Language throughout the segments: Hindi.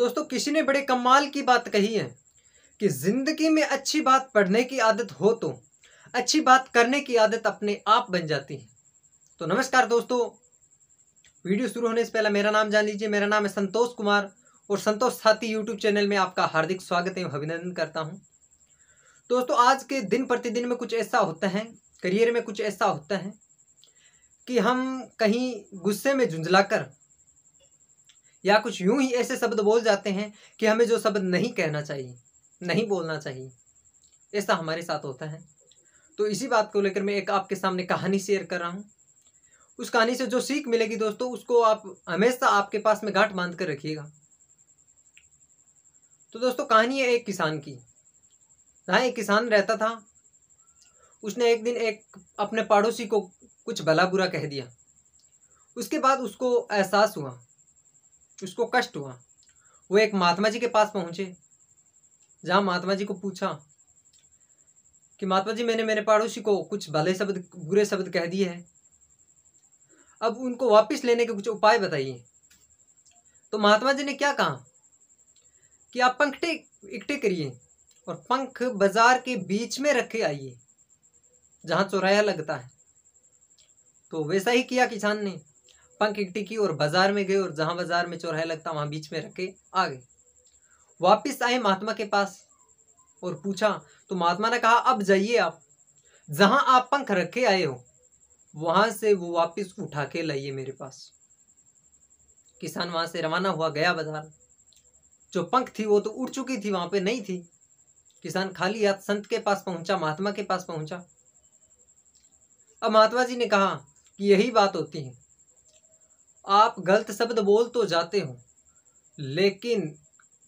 दोस्तों किसी ने बड़े कमाल की बात कही है कि ज़िंदगी में अच्छी बात पढ़ने की आदत हो तो अच्छी बात करने की आदत अपने आप बन जाती है तो नमस्कार दोस्तों वीडियो शुरू होने से पहले मेरा नाम जान लीजिए मेरा नाम है संतोष कुमार और संतोष साथी यूट्यूब चैनल में आपका हार्दिक स्वागत एवं अभिनंदन करता हूँ दोस्तों आज के दिन प्रतिदिन में कुछ ऐसा होता है करियर में कुछ ऐसा होता है कि हम कहीं गुस्से में झुंझलाकर या कुछ यूं ही ऐसे शब्द बोल जाते हैं कि हमें जो शब्द नहीं कहना चाहिए नहीं बोलना चाहिए ऐसा हमारे साथ होता है तो इसी बात को लेकर मैं एक आपके सामने कहानी शेयर कर रहा हूँ उस कहानी से जो सीख मिलेगी दोस्तों उसको आप हमेशा आपके पास में गांठ बांध कर रखिएगा तो दोस्तों कहानी है एक किसान की जहाँ एक किसान रहता था उसने एक दिन एक अपने पड़ोसी को कुछ भला बुरा कह दिया उसके बाद उसको एहसास हुआ उसको कष्ट हुआ वो एक महात्मा जी के पास पहुंचे जहां महात्मा जी को पूछा कि महात्मा जी मैंने मेरे पड़ोसी को कुछ भले शब्द बुरे शब्द कह दिए हैं अब उनको वापस लेने के कुछ उपाय बताइए तो महात्मा जी ने क्या कहा कि आप पंखटे इकट्ठे करिए और पंख बाजार के बीच में रखे आइए जहां चौराया लगता है तो वैसा ही किया किसान ने पंख इकट्ठी की और बाजार में गए और जहां बाजार में चौराहा लगता वहां बीच में रखे आ गए वापिस आए महात्मा के पास और पूछा तो महात्मा ने कहा अब जाइए आप जहां आप पंख रखे आए हो वहां से वो वापिस उठा के लाइए मेरे पास किसान वहां से रवाना हुआ गया बाजार जो पंख थी वो तो उड़ चुकी थी वहां पे नहीं थी किसान खाली हाथ संत के पास पहुंचा महात्मा के पास पहुंचा अब महात्मा जी ने कहा कि यही बात होती है आप गलत शब्द बोल तो जाते हो लेकिन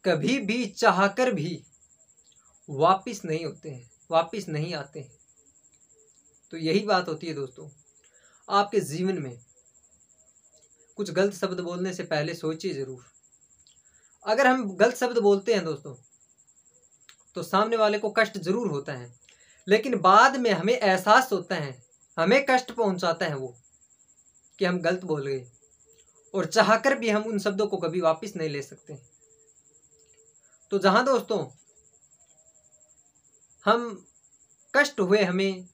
कभी भी चाहकर भी वापस नहीं होते हैं वापस नहीं आते हैं तो यही बात होती है दोस्तों आपके जीवन में कुछ गलत शब्द बोलने से पहले सोचिए ज़रूर अगर हम गलत शब्द बोलते हैं दोस्तों तो सामने वाले को कष्ट ज़रूर होता है लेकिन बाद में हमें एहसास होता है हमें कष्ट पहुंचाता है वो कि हम गलत बोल गए और चाहकर भी हम उन शब्दों को कभी वापस नहीं ले सकते तो जहां दोस्तों हम कष्ट हुए हमें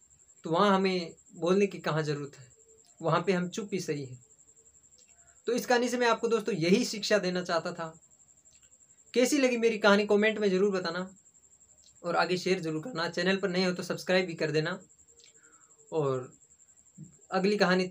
तो वहां हमें बोलने की कहाँ ज़रूरत है वहां पे हम चुप ही सही है तो इस कहानी से मैं आपको दोस्तों यही शिक्षा देना चाहता था कैसी लगी मेरी कहानी कमेंट में ज़रूर बताना और आगे शेयर ज़रूर करना चैनल पर नए हो तो सब्सक्राइब भी कर देना और अगली कहानी